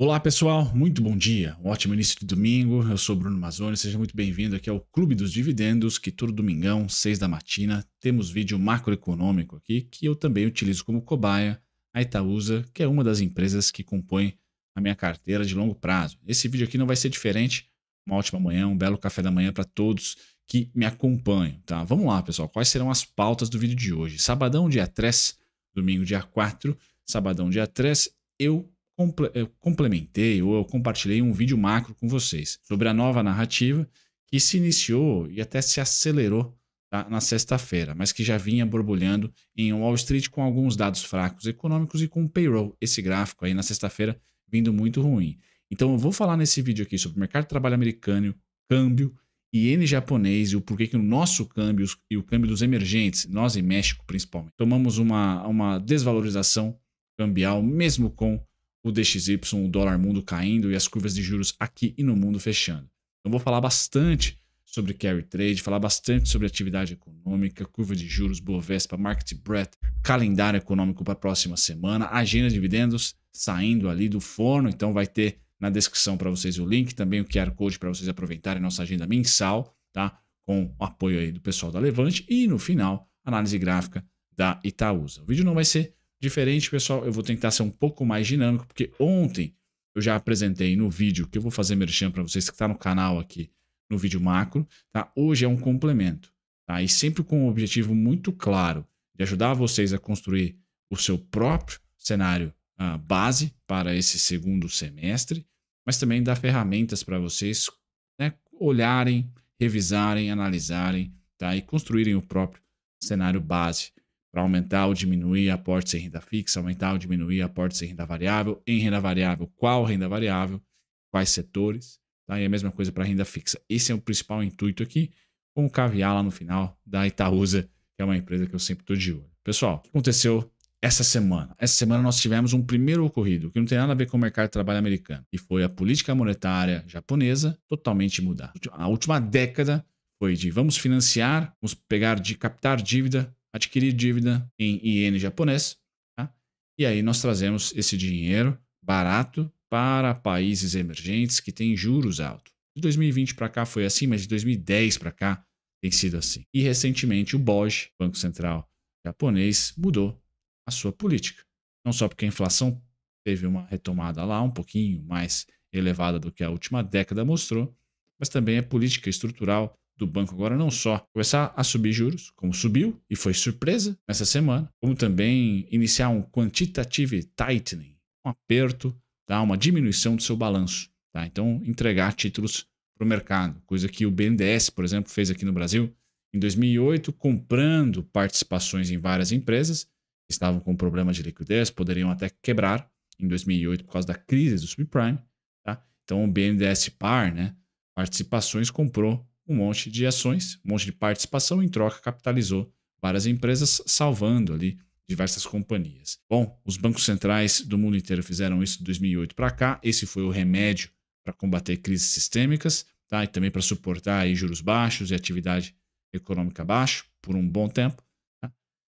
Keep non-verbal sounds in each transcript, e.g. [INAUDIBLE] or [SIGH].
Olá pessoal, muito bom dia, um ótimo início de domingo. Eu sou Bruno Mazzoni, seja muito bem-vindo aqui ao Clube dos Dividendos, que todo domingão, 6 da matina, temos vídeo macroeconômico aqui que eu também utilizo como cobaia a Itaúsa, que é uma das empresas que compõe a minha carteira de longo prazo. Esse vídeo aqui não vai ser diferente. Uma ótima manhã, um belo café da manhã para todos que me acompanham, tá? Vamos lá, pessoal, quais serão as pautas do vídeo de hoje? Sabadão dia 3, domingo dia 4, sabadão dia 3, eu complementei ou compartilhei um vídeo macro com vocês sobre a nova narrativa que se iniciou e até se acelerou tá, na sexta-feira, mas que já vinha borbulhando em Wall Street com alguns dados fracos econômicos e com payroll, esse gráfico aí na sexta-feira vindo muito ruim. Então eu vou falar nesse vídeo aqui sobre o mercado de trabalho americano, câmbio, iene japonês e o porquê que o nosso câmbio e o câmbio dos emergentes, nós e México principalmente, tomamos uma, uma desvalorização cambial, mesmo com o DXY, o dólar mundo caindo e as curvas de juros aqui e no mundo fechando. Então vou falar bastante sobre carry trade, falar bastante sobre atividade econômica, curva de juros, Bovespa, market breadth, calendário econômico para a próxima semana, agenda de dividendos saindo ali do forno, então vai ter na descrição para vocês o link, também o QR Code para vocês aproveitarem nossa agenda mensal, tá? Com o apoio aí do pessoal da Levante e no final, análise gráfica da Itaúsa. O vídeo não vai ser diferente, pessoal. Eu vou tentar ser um pouco mais dinâmico, porque ontem eu já apresentei no vídeo que eu vou fazer merchan para vocês que está no canal aqui, no vídeo macro, tá? Hoje é um complemento, tá? E sempre com um objetivo muito claro de ajudar vocês a construir o seu próprio cenário ah, base para esse segundo semestre, mas também dar ferramentas para vocês né, olharem, revisarem, analisarem, tá? E construírem o próprio cenário base para aumentar ou diminuir aportes em renda fixa, aumentar ou diminuir aportes em renda variável, em renda variável, qual renda variável, quais setores, tá? e a mesma coisa para renda fixa. Esse é o principal intuito aqui, como caviar lá no final da Itaúsa, que é uma empresa que eu sempre estou de olho. Pessoal, o que aconteceu essa semana? Essa semana nós tivemos um primeiro ocorrido que não tem nada a ver com o mercado de trabalho americano, e foi a política monetária japonesa totalmente mudar. A última década foi de vamos financiar, vamos pegar de captar dívida adquirir dívida em iene japonês. Tá? E aí nós trazemos esse dinheiro barato para países emergentes que têm juros altos. De 2020 para cá foi assim, mas de 2010 para cá tem sido assim. E recentemente o BOJ, Banco Central Japonês, mudou a sua política. Não só porque a inflação teve uma retomada lá um pouquinho mais elevada do que a última década mostrou, mas também a é política estrutural do banco agora não só começar a subir juros, como subiu e foi surpresa nessa semana, como também iniciar um quantitative tightening, um aperto, tá? uma diminuição do seu balanço. Tá? Então, entregar títulos para o mercado, coisa que o BNDES, por exemplo, fez aqui no Brasil em 2008, comprando participações em várias empresas que estavam com problemas de liquidez, poderiam até quebrar em 2008 por causa da crise do subprime. Tá? Então, o BNDES Par, né? participações, comprou um monte de ações, um monte de participação, em troca capitalizou várias empresas, salvando ali diversas companhias. Bom, os bancos centrais do mundo inteiro fizeram isso de 2008 para cá, esse foi o remédio para combater crises sistêmicas, tá? e também para suportar aí juros baixos e atividade econômica baixa por um bom tempo. Tá?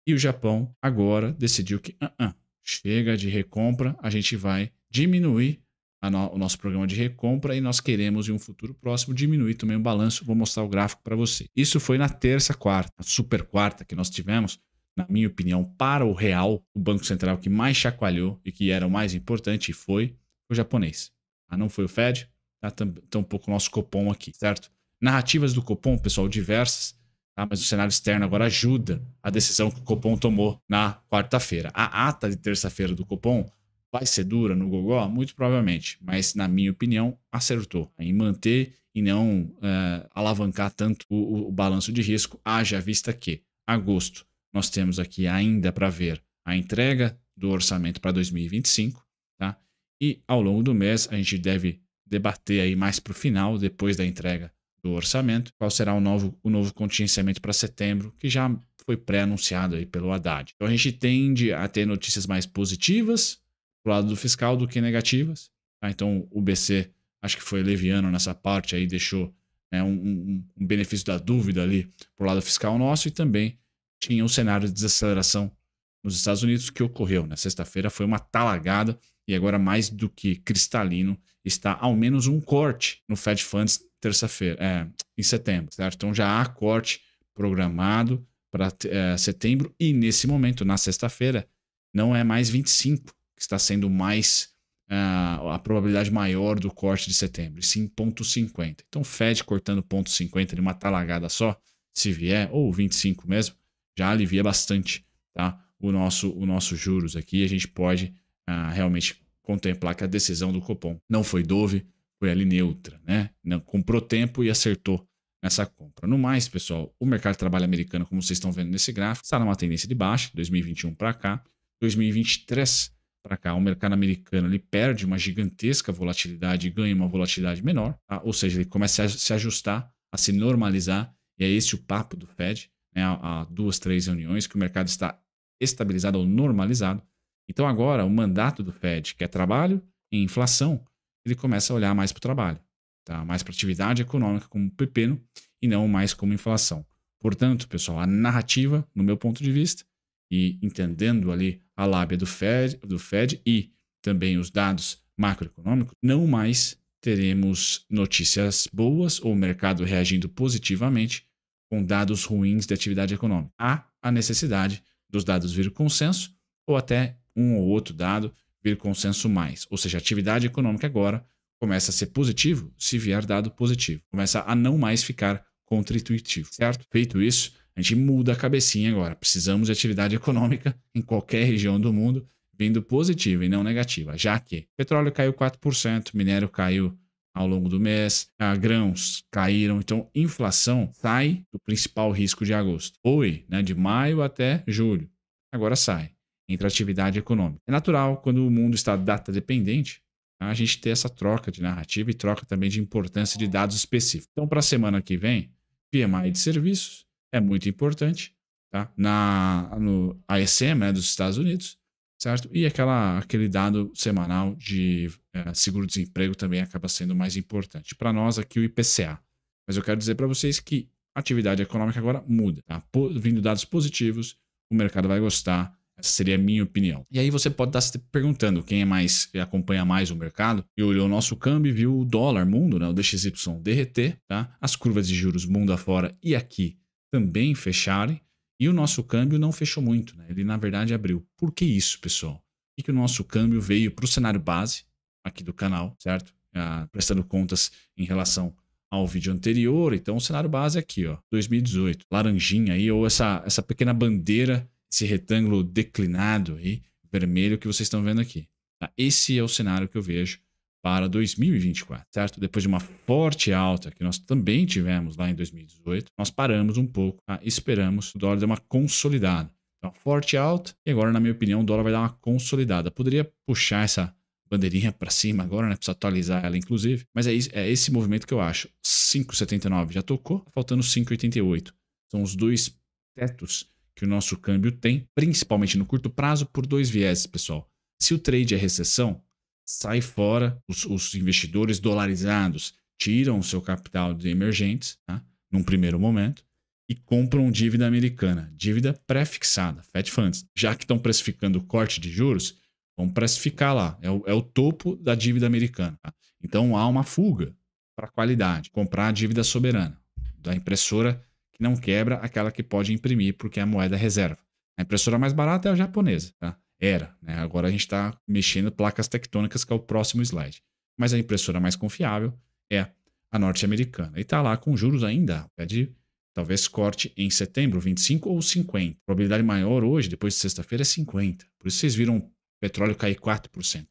E o Japão agora decidiu que uh -uh, chega de recompra, a gente vai diminuir no, o nosso programa de recompra e nós queremos, em um futuro próximo, diminuir também o balanço. Vou mostrar o gráfico para você. Isso foi na terça, quarta, super quarta que nós tivemos. Na minha opinião, para o real, o Banco Central que mais chacoalhou e que era o mais importante foi o japonês. Ah, não foi o Fed, tá? Tampouco o nosso Copom aqui, certo? Narrativas do Copom, pessoal, diversas, tá? mas o cenário externo agora ajuda a decisão que o Copom tomou na quarta-feira. A ata de terça-feira do Copom Vai ser dura no Gogó? Muito provavelmente, mas na minha opinião, acertou em manter e não uh, alavancar tanto o, o, balanço de risco, haja vista que agosto nós temos aqui ainda para ver a entrega do orçamento para 2025, tá? E ao longo do mês a gente deve debater aí mais para o final, depois da entrega do orçamento, qual será o novo, o novo contingenciamento para setembro, que já foi pré-anunciado aí pelo Haddad. Então a gente tende a ter notícias mais positivas pro lado do fiscal do que negativas. Tá? Então, o BC acho que foi leviano nessa parte aí, deixou né, um, um, um, benefício da dúvida ali pro lado fiscal nosso e também tinha um cenário de desaceleração nos Estados Unidos que ocorreu. Na né? sexta-feira foi uma talagada e agora mais do que cristalino está ao menos um corte no Fed Funds terça-feira, é, em setembro, certo? Então já há corte programado para é, setembro e nesse momento, na sexta-feira, não é mais 25, está sendo mais uh, a probabilidade maior do corte de setembro, sim 0,50. Então, Fed cortando 0,50 de uma talagada só, se vier, ou 25 mesmo, já alivia bastante tá? o, nosso, o nosso juros aqui. A gente pode uh, realmente contemplar que a decisão do Copom não foi Dove, foi ali neutra, né? Não, comprou tempo e acertou nessa compra. No mais, pessoal, o mercado de trabalho americano, como vocês estão vendo nesse gráfico, está numa tendência de baixa, 2021 para cá, 2023 para cá, o mercado americano ele perde uma gigantesca volatilidade e ganha uma volatilidade menor, tá? ou seja, ele começa a se ajustar, a se normalizar, e é esse o papo do Fed, né? há, duas, três reuniões, que o mercado está estabilizado ou normalizado. Então agora o mandato do Fed, que é trabalho e inflação, ele começa a olhar mais para o trabalho, tá? mais para atividade econômica como pepino e não mais como inflação. Portanto, pessoal, a narrativa, no meu ponto de vista, e entendendo ali a lábia do Fed, do Fed e também os dados macroeconômicos, não mais teremos notícias boas ou o mercado reagindo positivamente com dados ruins de atividade econômica. Há a necessidade dos dados vir consenso ou até um ou outro dado vir consenso mais. Ou seja, a atividade econômica agora começa a ser positivo se vier dado positivo. Começa a não mais ficar contra-intuitivo, certo? Feito isso, a gente muda a cabecinha agora. Precisamos de atividade [LAUGHS] econômica em qualquer região do mundo vindo positiva e não negativa, já que petróleo caiu 4%, minério caiu ao longo do mês, ah, grãos caíram, então inflação sai do principal risco de agosto. Foi, né, de maio até julho. Agora sai. Entre atividade econômica. É natural quando o mundo está data dependente, a gente ter essa troca de narrativa e troca também de importância de dados específicos. Então, para a semana que vem, PMI de serviços, é muito importante, tá? Na no ASM né, dos Estados Unidos, certo? E aquela, aquele dado semanal de é, seguro-desemprego também acaba sendo mais importante. Para nós aqui o IPCA. Mas eu quero dizer para vocês que a atividade econômica agora muda, tá? Vindo dados positivos, o mercado vai gostar, essa seria a minha opinião. E aí você pode estar se perguntando quem é mais acompanha mais o mercado e olhou o nosso câmbio e viu o dólar mundo, né, o DXY derreter, tá? As curvas de juros mundo afora e aqui também fecharem e o nosso câmbio não fechou muito, né? ele na verdade abriu. Por que isso, pessoal? E que o nosso câmbio veio para o cenário base aqui do canal, certo? Ah, prestando contas em relação ao vídeo anterior, então o cenário base é aqui, ó, 2018, laranjinha aí, ou essa, essa pequena bandeira, esse retângulo declinado aí, vermelho que vocês estão vendo aqui. Tá? Esse é o cenário que eu vejo para 2024, certo? Depois de uma forte alta que nós também tivemos lá em 2018, nós paramos um pouco, tá? esperamos o dólar dar uma consolidada. Então, forte alta e agora, na minha opinião, o dólar vai dar uma consolidada. Poderia puxar essa bandeirinha para cima agora, né? Preciso atualizar ela, inclusive. Mas é, é esse movimento que eu acho. 5,79 já tocou, tá faltando 5,88. São os dois tetos que o nosso câmbio tem, principalmente no curto prazo, por dois viéses, pessoal. Se o trade é recessão, sai fora, os, os investidores dolarizados tiram o seu capital de emergentes, tá? num primeiro momento, e compram dívida americana, dívida pré-fixada, Fed Funds. Já que estão precificando o corte de juros, vão precificar lá, é o, é o topo da dívida americana. Tá? Então há uma fuga para a qualidade, comprar a dívida soberana, da impressora que não quebra, aquela que pode imprimir porque é a moeda reserva. A impressora mais barata é a japonesa, tá? Era, né? Agora a gente está mexendo placas tectônicas, que é o próximo slide. Mas a impressora mais confiável é a norte-americana. E está lá com juros ainda Pede é talvez corte em setembro, 25 ou 50. A probabilidade maior hoje, depois de sexta-feira, é 50. Por isso vocês viram o petróleo cair 4%,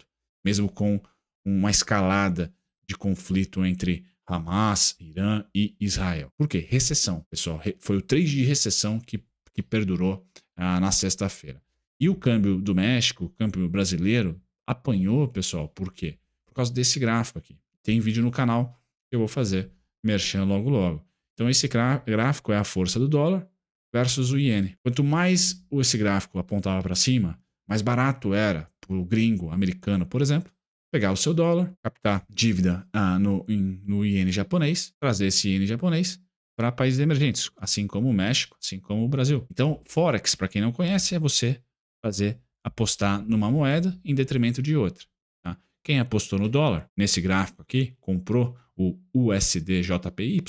mesmo com uma escalada de conflito entre Hamas, Irã e Israel. Por quê? Recessão, pessoal. Foi o 3 de recessão que, que perdurou ah, na sexta-feira. E o câmbio do México, o câmbio brasileiro, apanhou, pessoal. Por quê? Por causa desse gráfico aqui. Tem vídeo no canal que eu vou fazer merchan logo logo. Então esse gráfico é a força do dólar versus o iene. Quanto mais esse gráfico apontava para cima, mais barato era para o gringo americano, por exemplo, pegar o seu dólar, captar dívida ah, no, in, no iene japonês, trazer esse iene japonês para países emergentes, assim como o México, assim como o Brasil. Então, Forex, para quem não conhece, é você fazer apostar numa moeda em detrimento de outra. Tá? Quem apostou no dólar, nesse gráfico aqui, comprou o USDJPY,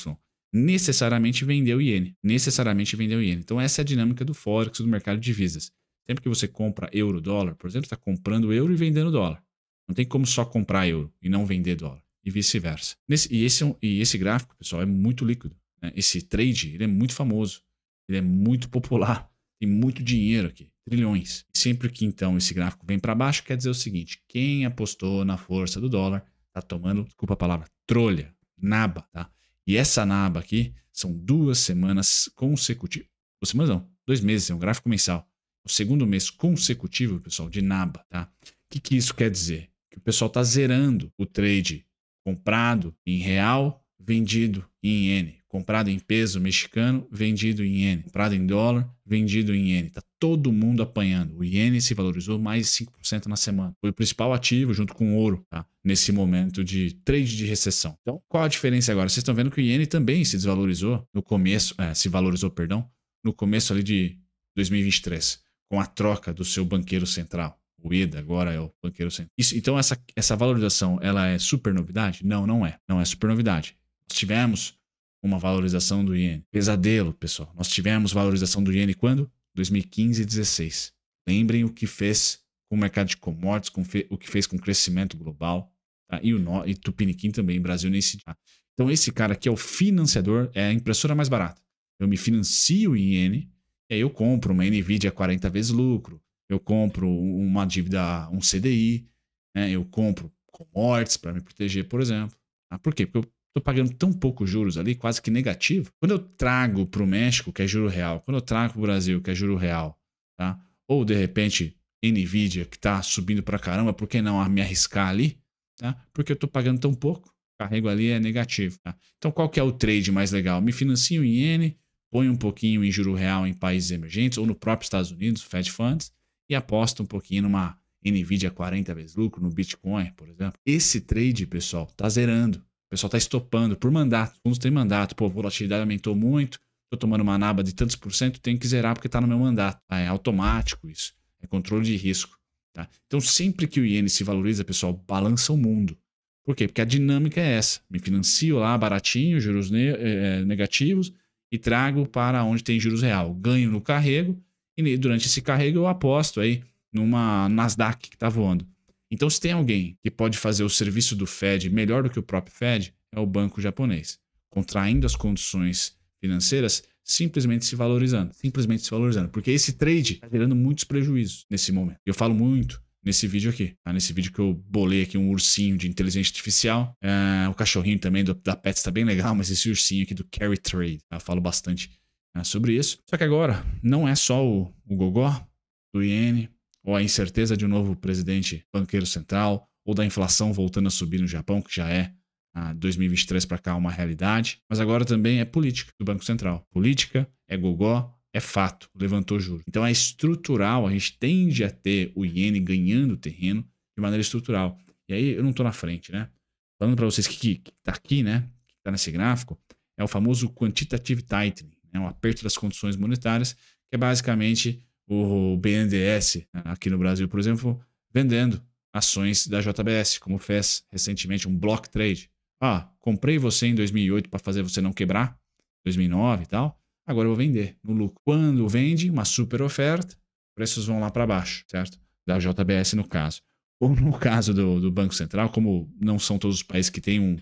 necessariamente vendeu iene, necessariamente vendeu iene. Então essa é a dinâmica do forex do mercado de divisas. Sempre que você compra euro dólar, por exemplo, está comprando euro e vendendo dólar. Não tem como só comprar euro e não vender dólar e vice-versa. E esse, é e esse gráfico, pessoal, é muito líquido. Né? Esse trade ele é muito famoso, ele é muito popular, tem muito dinheiro aqui trilhões. Sempre que então esse gráfico vem para baixo, quer dizer o seguinte: quem apostou na força do dólar está tomando, desculpa a palavra, trolha, naba, tá? E essa naba aqui são duas semanas consecutivas. Duas semanas não, dois meses, é um gráfico mensal. O segundo mês consecutivo, pessoal, de naba, tá? O que, que isso quer dizer? Que o pessoal está zerando o trade comprado em real, vendido em n, Comprado em peso mexicano, vendido em n, Comprado em dólar, vendido em n, Tá todo mundo apanhando. O iene se valorizou mais de 5% na semana. Foi o principal ativo, junto com o ouro, tá? nesse momento de trade de recessão. Então, qual a diferença agora? Vocês estão vendo que o iene também se desvalorizou no começo, é, se valorizou, perdão, no começo ali de 2023, com a troca do seu banqueiro central. O EDA agora é o banqueiro central. Isso, então, essa, essa valorização, ela é super novidade? Não, não é. Não é super novidade. Nós tivemos uma valorização do iene. Pesadelo, pessoal. Nós tivemos valorização do iene quando? 2015 e 2016. Lembrem o que fez com o mercado de commodities, com o que fez com o crescimento global, tá? e, o no, e Tupiniquim também, Brasil nesse. Tá? Então, esse cara aqui é o financiador, é a impressora mais barata. Eu me financio em N, e aí eu compro uma NVIDIA 40 vezes lucro, eu compro uma dívida, um CDI, né? eu compro commodities para me proteger, por exemplo. Tá? Por quê? Porque eu Estou pagando tão poucos juros ali, quase que negativo. Quando eu trago para o México, que é juro real, quando eu trago para o Brasil, que é juro real, tá? ou de repente NVIDIA, que está subindo para caramba, por que não me arriscar ali? Tá? Porque eu estou pagando tão pouco, carrego ali é negativo. Tá? Então qual que é o trade mais legal? Me financio em N, ponho um pouquinho em juro real em países emergentes ou no próprio Estados Unidos, Fed Funds, e aposto um pouquinho numa NVIDIA 40 vezes lucro, no Bitcoin, por exemplo. Esse trade, pessoal, tá zerando pessoal está estopando por mandato. Fundos tem mandato. Pô, a volatilidade aumentou muito. Estou tomando uma naba de tantos por cento, tenho que zerar porque está no meu mandato. Tá? É automático isso. É controle de risco. Tá? Então, sempre que o iene se valoriza, pessoal, balança o mundo. Por quê? Porque a dinâmica é essa. Me financio lá baratinho, juros ne eh, eh, negativos, e trago para onde tem juros real. Ganho no carrego, e durante esse carrego eu aposto aí numa Nasdaq que está voando. Então, se tem alguém que pode fazer o serviço do Fed melhor do que o próprio Fed, é o banco japonês, contraindo as condições financeiras, simplesmente se valorizando, simplesmente se valorizando, porque esse trade está gerando muitos prejuízos nesse momento. Eu falo muito nesse vídeo aqui, tá? Nesse vídeo que eu bolei aqui um ursinho de inteligência artificial, eh, o cachorrinho também do, da Pets está bem legal, mas esse ursinho aqui do Carry Trade, tá? eu falo bastante né, sobre isso. Só que agora não é só o, o gogó do iene, ou a incerteza de um novo presidente banqueiro central, ou da inflação voltando a subir no Japão, que já é a 2023 para cá uma realidade, mas agora também é política do Banco Central. Política é gogó, é fato, levantou juros. Então é estrutural, a gente tende a ter o iene ganhando terreno de maneira estrutural. E aí eu não estou na frente, né? Falando para vocês que está aqui, né? Que está nesse gráfico, é o famoso quantitative tightening, né? o aperto das condições monetárias, que é basicamente o BNDES aqui no Brasil, por exemplo, vendendo ações da JBS, como fez recentemente um block trade. Ah, comprei você em 2008 para fazer você não quebrar, 2009 e tal. Agora eu vou vender no lucro. Quando vende, uma super oferta, preços vão lá para baixo, certo? Da JBS no caso. Ou no caso do, do, Banco Central, como não são todos os países que têm um,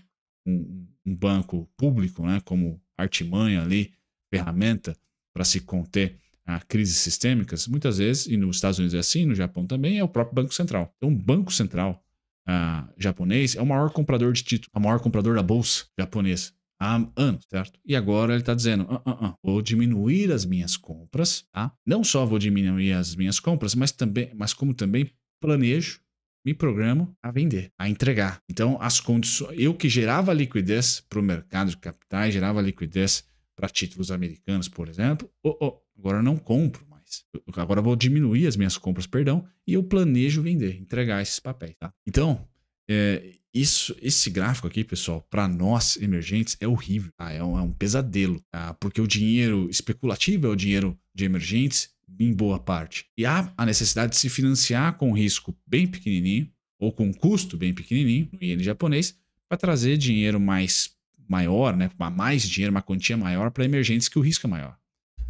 um, um banco público, né? Como artimanha ali, ferramenta para se conter a crises sistêmicas, muitas vezes, e nos Estados Unidos é assim, no Japão também, é o próprio Banco Central. Então, o Banco Central ah, japonês é o maior comprador de títulos, o maior comprador da bolsa japonesa há anos, certo? E agora ele está dizendo, ah, ah, ah, vou diminuir as minhas compras, tá? Não só vou diminuir as minhas compras, mas também, mas como também planejo, me programo a vender, a entregar. Então as condições, eu que gerava liquidez para o mercado de capitais, gerava liquidez para títulos americanos, por exemplo, oh, oh, Agora eu não compro mais. agora eu vou diminuir as minhas compras, perdão, e eu planejo vender, entregar esses papéis. Tá? Então, é, isso, esse gráfico aqui, pessoal, para nós emergentes é horrível, tá? é, um, é, um, pesadelo, tá? porque o dinheiro especulativo é o dinheiro de emergentes em boa parte. E há a necessidade de se financiar com risco bem pequenininho ou com custo bem pequenininho no iene japonês para trazer dinheiro mais maior, né, mais dinheiro, uma quantia maior para emergentes que o risco é maior.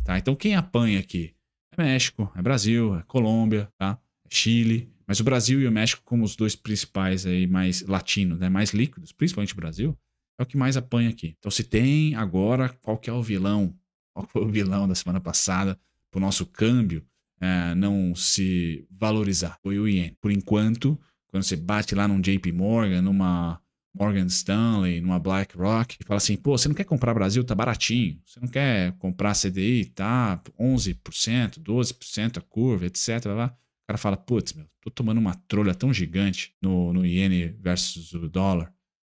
Tá? Então quem apanha aqui? É México, é Brasil, é Colômbia, tá? É Chile. Mas o Brasil e o México, como os dois principais aí mais latinos, né? mais líquidos, principalmente o Brasil, é o que mais apanha aqui. Então se tem agora qual que é o vilão, qual foi o vilão da semana passada para o nosso câmbio é, não se valorizar? Foi o iene. Por enquanto, quando você bate lá num JP Morgan, numa Morgan Stanley, numa BlackRock, e fala assim: pô, você não quer comprar Brasil? Tá baratinho. Você não quer comprar CDI? Tá 11%, 12% a curva, etc. Blá, blá. O cara fala: putz, meu, tô tomando uma trolha tão gigante no, no iene versus o dólar.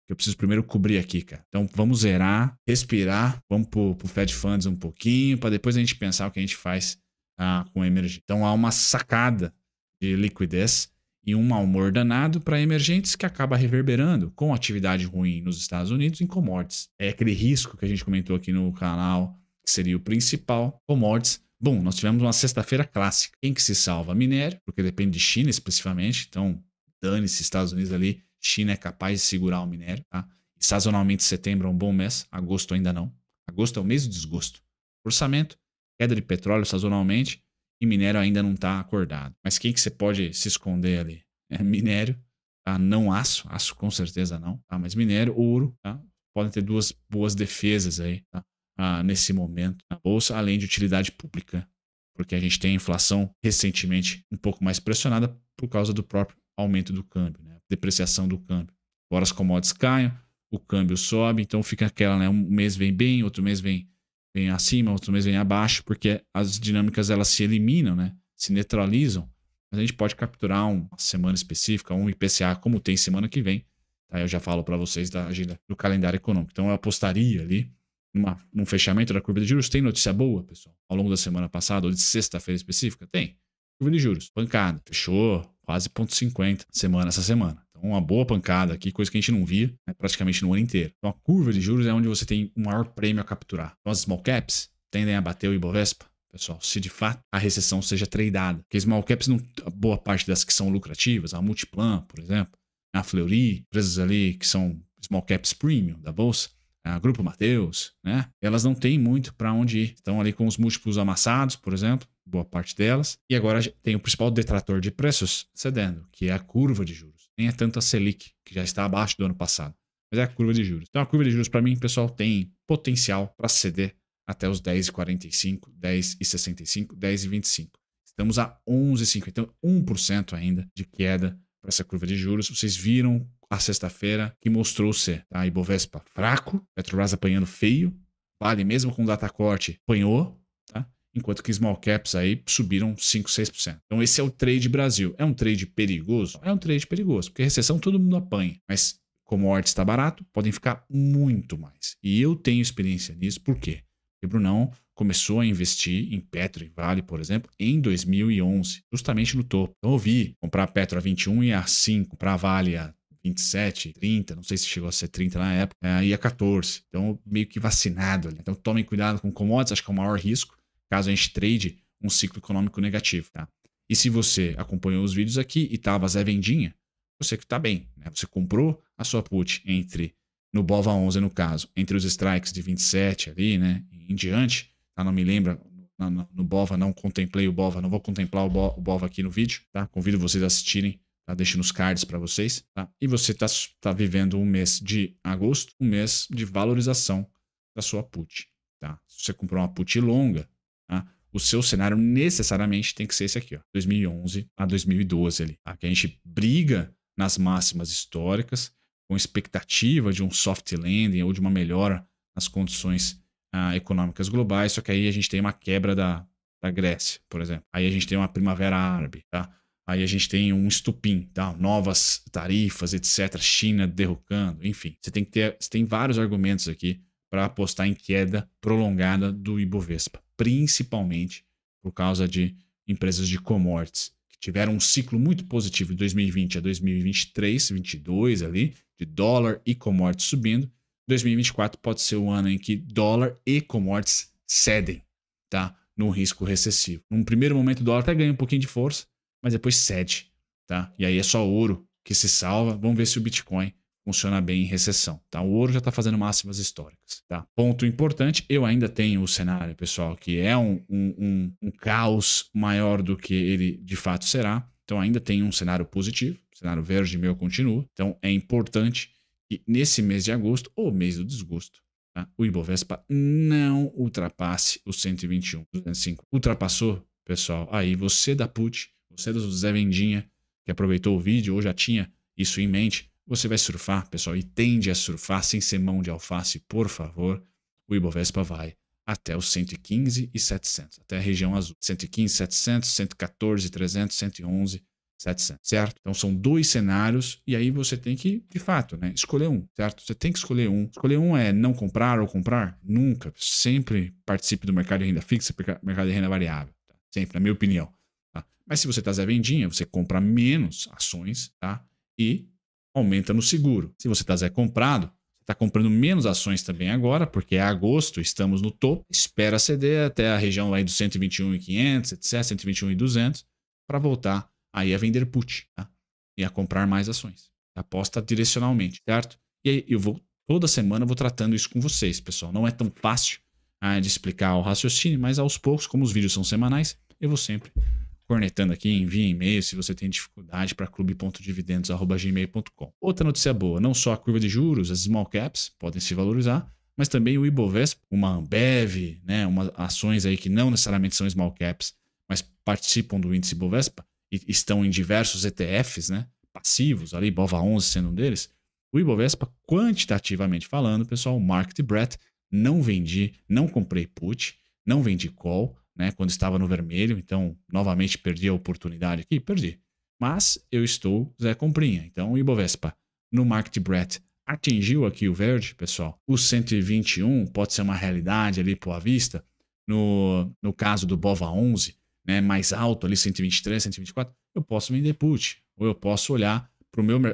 que Eu preciso primeiro cobrir aqui, cara. Então vamos zerar, respirar, vamos pro, pro Fed Funds um pouquinho, para depois a gente pensar o que a gente faz ah, com a emergência. Então há uma sacada de liquidez e um mau humor danado para emergentes que acaba reverberando com atividade ruim nos Estados Unidos em commodities. É aquele risco que a gente comentou aqui no canal, que seria o principal, commodities. Bom, nós tivemos uma sexta-feira clássica. Quem que se salva? Minério, porque depende de China especificamente, então dane-se Estados Unidos ali, China é capaz de segurar o minério, tá? sazonalmente setembro é um bom mês, agosto ainda não. Agosto é o mês do desgosto. Orçamento, queda de petróleo sazonalmente, e minério ainda não está acordado. Mas quem que você pode se esconder ali? É minério, tá? Não aço, aço com certeza não, tá? Mas minério, ouro, tá? Podem ter duas boas defesas aí, tá? Ah, nesse momento na bolsa, além de utilidade pública, porque a gente tem a inflação recentemente um pouco mais pressionada por causa do próprio aumento do câmbio, né? depreciação do câmbio. Agora as commodities caem, o câmbio sobe, então fica aquela, né? Um mês vem bem, outro mês vem vem acima, outro mês vem abaixo, porque as dinâmicas elas se eliminam, né? Se neutralizam. Mas a gente pode capturar uma semana específica, um IPCA, como tem semana que vem. Tá? Eu já falo para vocês da agenda do calendário econômico. Então eu apostaria ali numa, num fechamento da curva de juros. Tem notícia boa, pessoal? Ao longo da semana passada, ou de sexta-feira específica? Tem. Curva de juros, pancada. Fechou quase 0,50 semana essa semana. Então, uma boa pancada aqui, coisa que a gente não via né, praticamente no ano inteiro. Então, a curva de juros é onde você tem o maior prêmio a capturar. Então, as small caps tendem a bater o Ibovespa pessoal, se de fato a recessão seja tradada. Porque small caps, não, boa parte das que são lucrativas, a Multiplan, por exemplo, a Fleury, empresas ali que são small caps premium da bolsa, a Grupo Mateus, né? Elas não têm muito para onde ir. Estão ali com os múltiplos amassados, por exemplo, boa parte delas. E agora tem o principal detrator de preços cedendo, que é a curva de juros nem é tanto a Selic, que já está abaixo do ano passado, mas é a curva de juros. Então a curva de juros, para mim, pessoal, tem potencial para ceder até os 10,45, 10,65, 10,25. Estamos a 11,5, então 1% ainda de queda para essa curva de juros. Vocês viram a sexta-feira que mostrou ser tá? Ibovespa fraco, Petrobras apanhando feio, Vale mesmo com data corte apanhou, enquanto que small caps aí subiram 5, 6%. Então esse é o trade Brasil. É um trade perigoso? É um trade perigoso, porque recessão todo mundo apanha, mas como o está barato, podem ficar muito mais. E eu tenho experiência nisso, por quê? Porque o Brunão começou a investir em Petro e Vale, por exemplo, em 2011, justamente no topo. Então eu vi comprar Petro a 21 e a 5, comprar a Vale a 27, 30, não sei se chegou a ser 30 na época, é, e a 14. Então, meio que vacinado ali. Então, tomem cuidado com commodities, acho que é o maior risco caso a gente trade um ciclo econômico negativo, tá? E se você acompanhou os vídeos aqui e estava Zé Vendinha, você que tá bem, né? Você comprou a sua put entre, no Bova 11 no caso, entre os strikes de 27 ali, né? Em diante, tá? Não me lembra no, no, no Bova, não contemplei o Bova, não vou contemplar o, Bo, o Bova aqui no vídeo, tá? Convido vocês a assistirem tá? Deixo nos cards para vocês, tá? E você está tá vivendo um mês de agosto, um mês de valorização da sua put, tá? Se você comprou uma put longa, o seu cenário necessariamente tem que ser esse aqui, ó, 2011 a 2012 ali, tá? que a gente briga nas máximas históricas com expectativa de um soft landing ou de uma melhora nas condições ah, econômicas globais, só que aí a gente tem uma quebra da, da Grécia, por exemplo. Aí a gente tem uma primavera árabe, tá? Aí a gente tem um estupim, tá? Novas tarifas, etc. China derrocando, enfim. Você tem que ter, você tem vários argumentos aqui para apostar em queda prolongada do Ibovespa, principalmente por causa de empresas de commodities que tiveram um ciclo muito positivo de 2020 a 2023, 22 ali, de dólar e commodities subindo. 2024 pode ser o ano em que dólar e commodities cedem, tá? Num risco recessivo. Num primeiro momento o dólar até ganha um pouquinho de força, mas depois cede, tá? E aí é só ouro que se salva. Vamos ver se o Bitcoin funciona bem em recessão. Tá? O ouro já está fazendo máximas históricas. Tá? Ponto importante, eu ainda tenho o cenário, pessoal, que é um, um, um, um caos maior do que ele de fato será. Então ainda tem um cenário positivo, o cenário verde meu continua. Então é importante que nesse mês de agosto, ou mês do desgosto, tá? o Ibovespa não ultrapasse os 121, 205. Ultrapassou, pessoal, aí você da put, você do Zé Vendinha, que aproveitou o vídeo ou já tinha isso em mente, você vai surfar, pessoal, e tende a surfar sem ser mão de alface, por favor. O Ibovespa vai até os e 700, até a região azul. 114, 300, 111. 700, certo? Então são dois cenários e aí você tem que, de fato, né, escolher um, certo? Você tem que escolher um. Escolher um é não comprar ou comprar? Nunca. Sempre participe do mercado de renda fixa, mercado de renda é variável. Tá? Sempre, na minha opinião. Tá? Mas se você está Zé Vendinha, você compra menos ações, tá? E aumenta no seguro. Se você está comprado, está comprando menos ações também agora, porque é agosto, estamos no topo. Espera ceder até a região aí dos 121,500, etc, 121,200, para voltar aí a vender put tá? e a comprar mais ações. Aposta direcionalmente, certo? E aí eu vou toda semana eu vou tratando isso com vocês, pessoal. Não é tão fácil ah, de explicar o raciocínio, mas aos poucos, como os vídeos são semanais, eu vou sempre cornetando aqui, envia e-mail se você tem dificuldade para clube.dividendos.gmail.com. Outra notícia boa, não só a curva de juros, as small caps podem se valorizar, mas também o Ibovespa, uma Ambev, né, uma, ações aí que não necessariamente são small caps, mas participam do índice Ibovespa e estão em diversos ETFs, né, passivos, ali Bova 11 sendo um deles. O Ibovespa, quantitativamente falando, pessoal, market breadth, não vendi, não comprei put, não vendi call, né, quando estava no vermelho, então novamente perdi a oportunidade aqui, perdi. Mas eu estou Zé Comprinha, então o Ibovespa no Market Breath atingiu aqui o verde, pessoal. O 121 pode ser uma realidade ali por à vista, no, no caso do Bova 11, né, mais alto ali 123, 124, eu posso vender put, ou eu posso olhar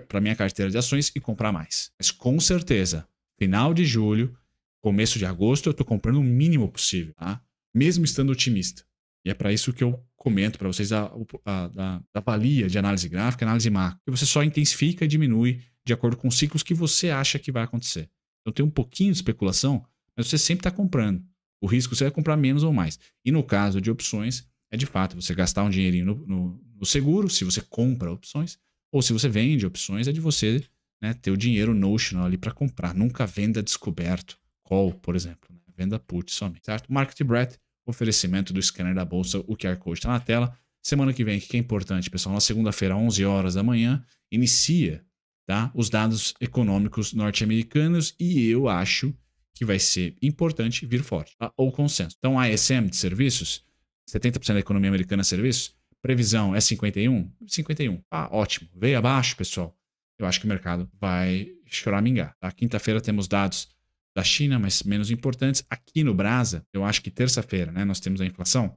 para a minha carteira de ações e comprar mais. Mas com certeza, final de julho, começo de agosto, eu estou comprando o mínimo possível. Tá? mesmo estando otimista. E é para isso que eu comento para vocês a, a, a, a valia de análise gráfica, análise macro, que você só intensifica e diminui de acordo com os ciclos que você acha que vai acontecer. Então tem um pouquinho de especulação, mas você sempre está comprando. O risco você vai comprar menos ou mais. E no caso de opções, é de fato você gastar um dinheirinho no, no, no seguro, se você compra opções, ou se você vende opções, é de você né, ter o dinheiro notional ali para comprar. Nunca venda descoberto, call, por exemplo, né? venda put somente, certo? Market Breadth Oferecimento do scanner da bolsa, o QR Code está na tela. Semana que vem, que é importante, pessoal, na segunda-feira, 11 horas da manhã, inicia tá, os dados econômicos norte-americanos e eu acho que vai ser importante vir forte, tá? ou consenso. Então, ASM de serviços, 70% da economia americana é serviços, previsão é 51? 51. Ah, ótimo. Veio abaixo, pessoal. Eu acho que o mercado vai choramingar. Tá? Quinta-feira temos dados da China, mas menos importantes. Aqui no Brasa, eu acho que terça-feira, né? Nós temos a inflação.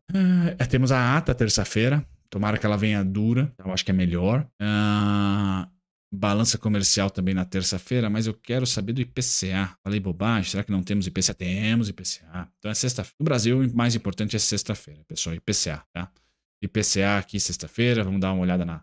Ah, temos a ata terça-feira. Tomara que ela venha dura, eu acho que é melhor. Ah, balança comercial também na terça-feira, mas eu quero saber do IPCA. Falei bobagem, será que não temos IPCA? Temos IPCA. Então é sexta-feira. No Brasil, o mais importante é sexta-feira, pessoal, IPCA, tá? IPCA aqui sexta-feira, vamos dar uma olhada na,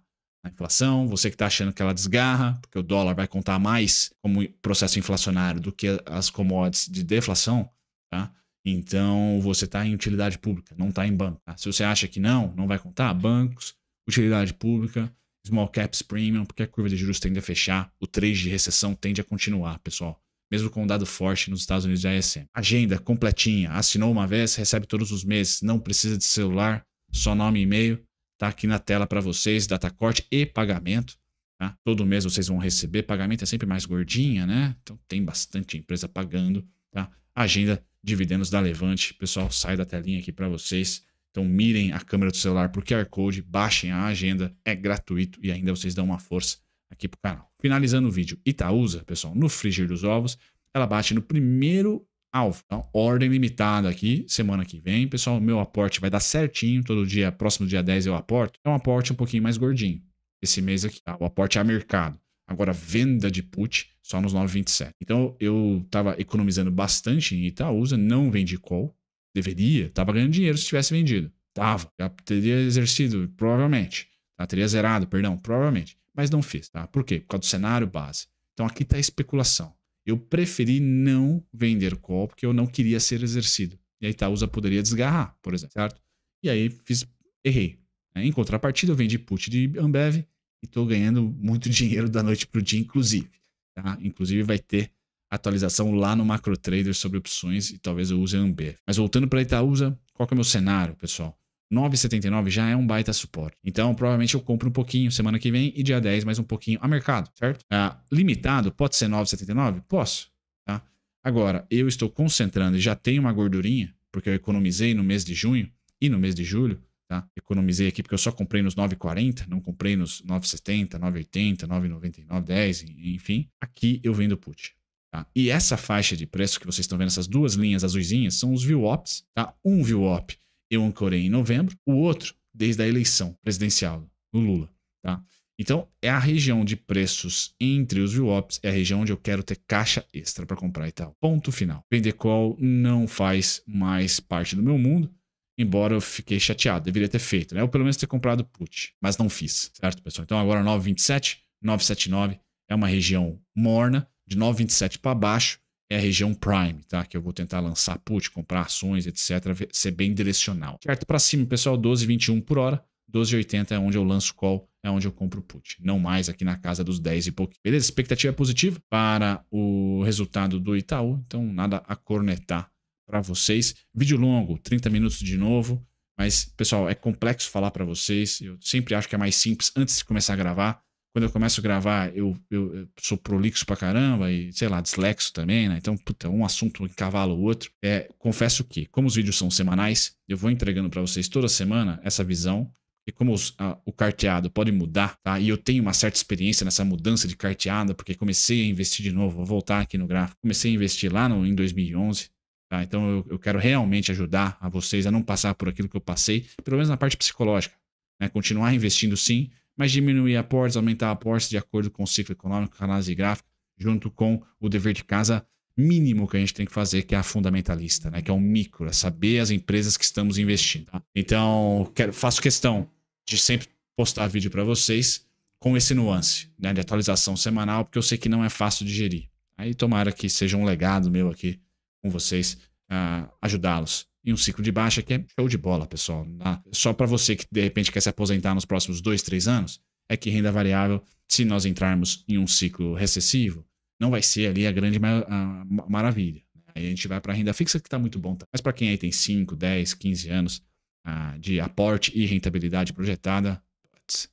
inflação, você que está achando que ela desgarra, porque o dólar vai contar mais como processo inflacionário do que as commodities de deflação, tá? Então você está em utilidade pública, não está em banco. Tá? Se você acha que não, não vai contar bancos, utilidade pública, small caps premium, porque a curva de juros tende a fechar, o 3 de recessão tende a continuar, pessoal. Mesmo com um dado forte nos Estados Unidos da ESM. Agenda completinha, assinou uma vez, recebe todos os meses, não precisa de celular, só nome e e-mail Tá aqui na tela para vocês, data corte e pagamento. Tá? Todo mês vocês vão receber. Pagamento é sempre mais gordinha, né? Então tem bastante empresa pagando. Tá? Agenda dividendos da Levante. Pessoal, sai da telinha aqui para vocês. Então mirem a câmera do celular por QR Code, baixem a agenda, é gratuito e ainda vocês dão uma força aqui pro canal. Finalizando o vídeo, Itaúsa, pessoal, no frigir dos ovos, ela bate no primeiro alvo. Então, ordem limitada aqui, semana que vem. Pessoal, meu aporte vai dar certinho, todo dia, próximo dia 10 eu aporto. É então, um aporte um pouquinho mais gordinho. Esse mês aqui, tá? o aporte é a mercado. Agora, venda de put só nos 9,27. Então, eu estava economizando bastante em Itaúsa, não vendi call. Deveria, estava ganhando dinheiro se tivesse vendido. Tava, já teria exercido, provavelmente. Tá? Teria zerado, perdão, provavelmente. Mas não fiz, tá? Por quê? Por causa do cenário base. Então, aqui está a especulação. Eu preferi não vender call porque eu não queria ser exercido. E tá, a Itaúsa poderia desgarrar, por exemplo, certo? E aí fiz, errei. Né? Em contrapartida, eu vendi put de Ambev e estou ganhando muito [LAUGHS] dinheiro da noite para o dia, inclusive. Tá? Inclusive vai ter atualização lá no MacroTrader sobre opções e talvez eu use a Ambev. Mas voltando para a Itaúsa, qual que é o meu cenário, pessoal? 9,79 já é um baita suporte. Então, provavelmente eu compro um pouquinho semana que vem e dia 10 mais um pouquinho a mercado, certo? Ah, limitado, pode ser 9,79? Posso, tá? Agora, eu estou concentrando e já tenho uma gordurinha, porque eu economizei no mês de junho e no mês de julho, tá? Economizei aqui porque eu só comprei nos 9,40, não comprei nos 9,70, 9,80, 9,99, 10, enfim. Aqui eu vendo put. Tá? E essa faixa de preço que vocês estão vendo, essas duas linhas azuisinhas, são os view ops tá? Um view op eu ancorei em novembro, o outro desde a eleição presidencial do Lula, tá? Então, é a região de preços entre os VWAPs, é a região onde eu quero ter caixa extra para comprar e tal. Ponto final. Vender call não faz mais parte do meu mundo, embora eu fiquei chateado, deveria ter feito, né? Ou pelo menos ter comprado put, mas não fiz, certo, pessoal? Então, agora 927, 979 é uma região morna, de 927 para baixo, é a região Prime, tá? Que eu vou tentar lançar put, comprar ações, etc. Ser bem direcional. Certo? Para cima, pessoal, 12,21 por hora. 12,80 é onde eu lanço call, é onde eu compro put. Não mais aqui na casa dos 10 e pouco. Beleza? Expectativa é positiva para o resultado do Itaú. Então, nada a cornetar para vocês. Vídeo longo, 30 minutos de novo. Mas, pessoal, é complexo falar para vocês. Eu sempre acho que é mais simples antes de começar a gravar quando eu começo a gravar, eu, eu, eu, sou prolixo pra caramba e, sei lá, dislexo também, né? Então, puta, um assunto encavala o outro. É, confesso que, como os vídeos são semanais, eu vou entregando para vocês toda semana essa visão. E como os, a, o carteado pode mudar, tá? E eu tenho uma certa experiência nessa mudança de carteada, porque comecei a investir de novo, vou voltar aqui no gráfico. Comecei a investir lá no, em 2011, tá? Então eu, eu quero realmente ajudar a vocês a não passar por aquilo que eu passei, pelo menos na parte psicológica, né? Continuar investindo sim, mas diminuir aportes, aumentar aportes de acordo com o ciclo econômico, análise gráfica, junto com o dever de casa mínimo que a gente tem que fazer, que é a fundamentalista, né? que é o micro, é saber as empresas que estamos investindo. Tá? Então, quero, faço questão de sempre postar vídeo para vocês com esse nuance né? de atualização semanal, porque eu sei que não é fácil de gerir. Aí tomara que seja um legado meu aqui com vocês, uh, ajudá-los em um ciclo de baixa que é show de bola, pessoal. Ah, só para você que de repente quer se aposentar nos próximos dois, três anos, é que renda variável, se nós entrarmos em um ciclo recessivo, não vai ser ali a grande ma a maravilha. Aí a gente vai para a renda fixa, que está muito bom. Tá? Mas para quem aí tem 5, 10, 15 anos ah, de aporte e rentabilidade projetada,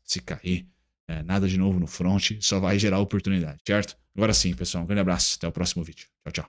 se cair, é, nada de novo no front, só vai gerar oportunidade, certo? Agora sim, pessoal, um grande abraço, até o próximo vídeo. Tchau, tchau.